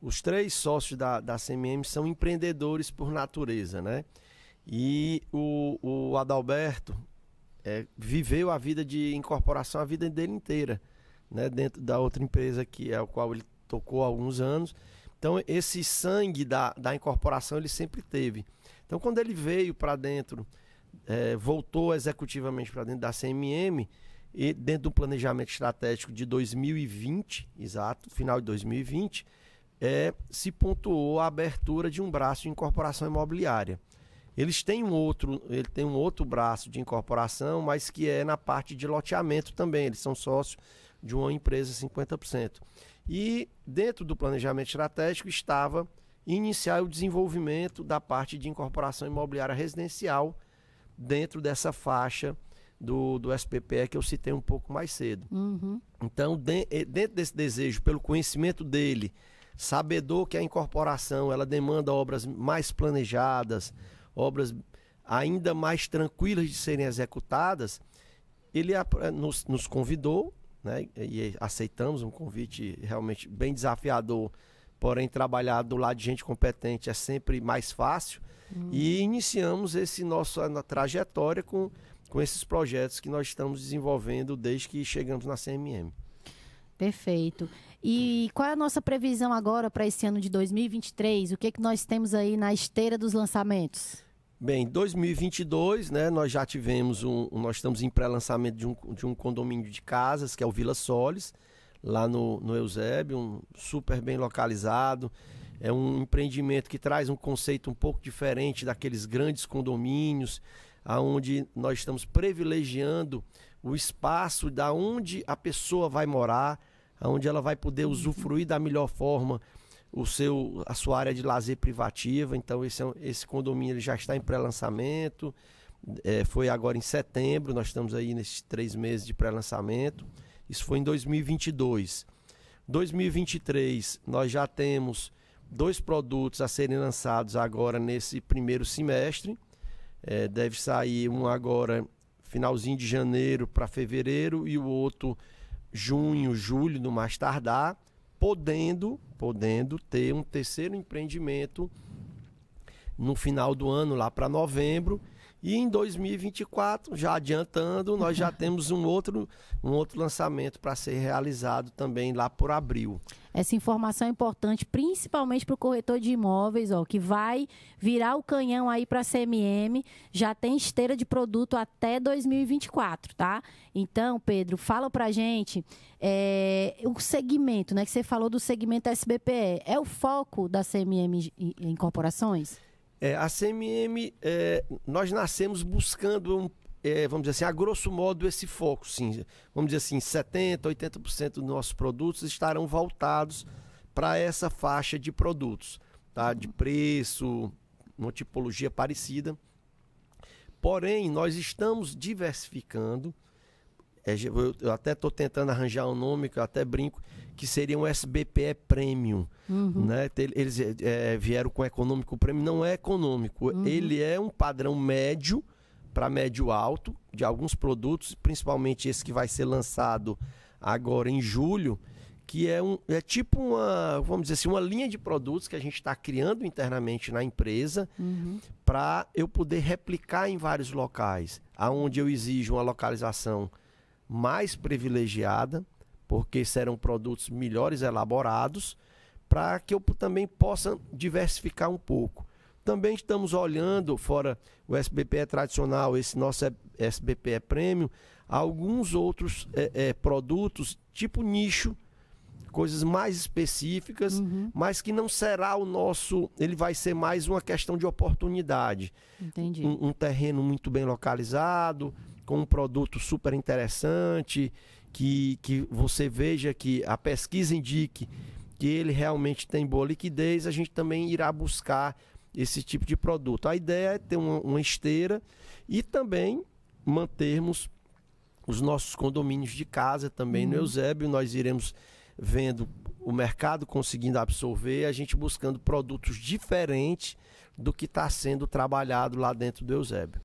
Os três sócios da, da CMM são empreendedores por natureza, né? E o, o Adalberto é, viveu a vida de incorporação, a vida dele inteira, né? Dentro da outra empresa que é o qual ele tocou há alguns anos. Então, esse sangue da, da incorporação ele sempre teve. Então, quando ele veio para dentro, é, voltou executivamente para dentro da CMM, e dentro do planejamento estratégico de 2020, exato, final de 2020, é, se pontuou a abertura de um braço de incorporação imobiliária. Eles têm um outro, ele tem um outro braço de incorporação, mas que é na parte de loteamento também. Eles são sócios de uma empresa 50%. E dentro do planejamento estratégico estava iniciar o desenvolvimento da parte de incorporação imobiliária residencial dentro dessa faixa do, do SPPE que eu citei um pouco mais cedo. Uhum. Então, de, eh, dentro desse desejo pelo conhecimento dele, sabedor que a incorporação ela demanda obras mais planejadas, obras ainda mais tranquilas de serem executadas, ele eh, nos, nos convidou, né, e aceitamos um convite realmente bem desafiador, porém trabalhar do lado de gente competente é sempre mais fácil, hum. e iniciamos esse nosso eh, trajetória com, com esses projetos que nós estamos desenvolvendo desde que chegamos na CMM. Perfeito. E qual é a nossa previsão agora para esse ano de 2023? O que, é que nós temos aí na esteira dos lançamentos? Bem, 2022, né, nós já tivemos um, nós estamos em pré-lançamento de um, de um condomínio de casas, que é o Vila Solis, lá no, no Eusébio, um super bem localizado. É um empreendimento que traz um conceito um pouco diferente daqueles grandes condomínios, aonde nós estamos privilegiando o espaço da onde a pessoa vai morar, onde ela vai poder usufruir da melhor forma o seu, a sua área de lazer privativa. Então, esse, é esse condomínio ele já está em pré-lançamento. É, foi agora em setembro, nós estamos aí nesses três meses de pré-lançamento. Isso foi em 2022. 2023, nós já temos dois produtos a serem lançados agora nesse primeiro semestre. É, deve sair um agora finalzinho de janeiro para fevereiro e o outro junho, julho, no mais tardar, podendo, podendo ter um terceiro empreendimento no final do ano, lá para novembro, e em 2024, já adiantando, nós já temos um outro, um outro lançamento para ser realizado também lá por abril. Essa informação é importante, principalmente para o corretor de imóveis, ó, que vai virar o canhão aí para a CMM. Já tem esteira de produto até 2024, tá? Então, Pedro, fala para gente é, o segmento, né? Que você falou do segmento SBPE. É o foco da CMM em, em é, a CMM, é, nós nascemos buscando, um, é, vamos dizer assim, a grosso modo esse foco, sim. Vamos dizer assim, 70%, 80% dos nossos produtos estarão voltados para essa faixa de produtos, tá? De preço, uma tipologia parecida. Porém, nós estamos diversificando é, eu, eu, até estou tentando arranjar um nome, que eu até brinco, que seria um SBPE é Premium. Uhum. Né? Eles é, é, vieram com econômico prêmio, não é econômico. Uhum. Ele é um padrão médio para médio alto de alguns produtos, principalmente esse que vai ser lançado agora em julho, que é, um, é tipo uma, vamos dizer assim, uma linha de produtos que a gente está criando internamente na empresa uhum. para eu poder replicar em vários locais, aonde eu exijo uma localização mais privilegiada, porque serão produtos melhores elaborados, para que eu também possa diversificar um pouco. Também estamos olhando, fora o SBPE é tradicional, esse nosso SBPE é premium, alguns outros é, é, produtos tipo nicho, coisas mais específicas, uhum. mas que não será o nosso. Ele vai ser mais uma questão de oportunidade. Entendi. Um, um terreno muito bem localizado, com um produto super interessante, que, que você veja que a pesquisa indique que ele realmente tem boa liquidez, a gente também irá buscar esse tipo de produto. A ideia é ter uma, uma esteira e também mantermos os nossos condomínios de casa também no uhum. Eusébio. Nós iremos vendo o mercado conseguindo absorver, a gente buscando produtos diferentes do que está sendo trabalhado lá dentro do Eusébio.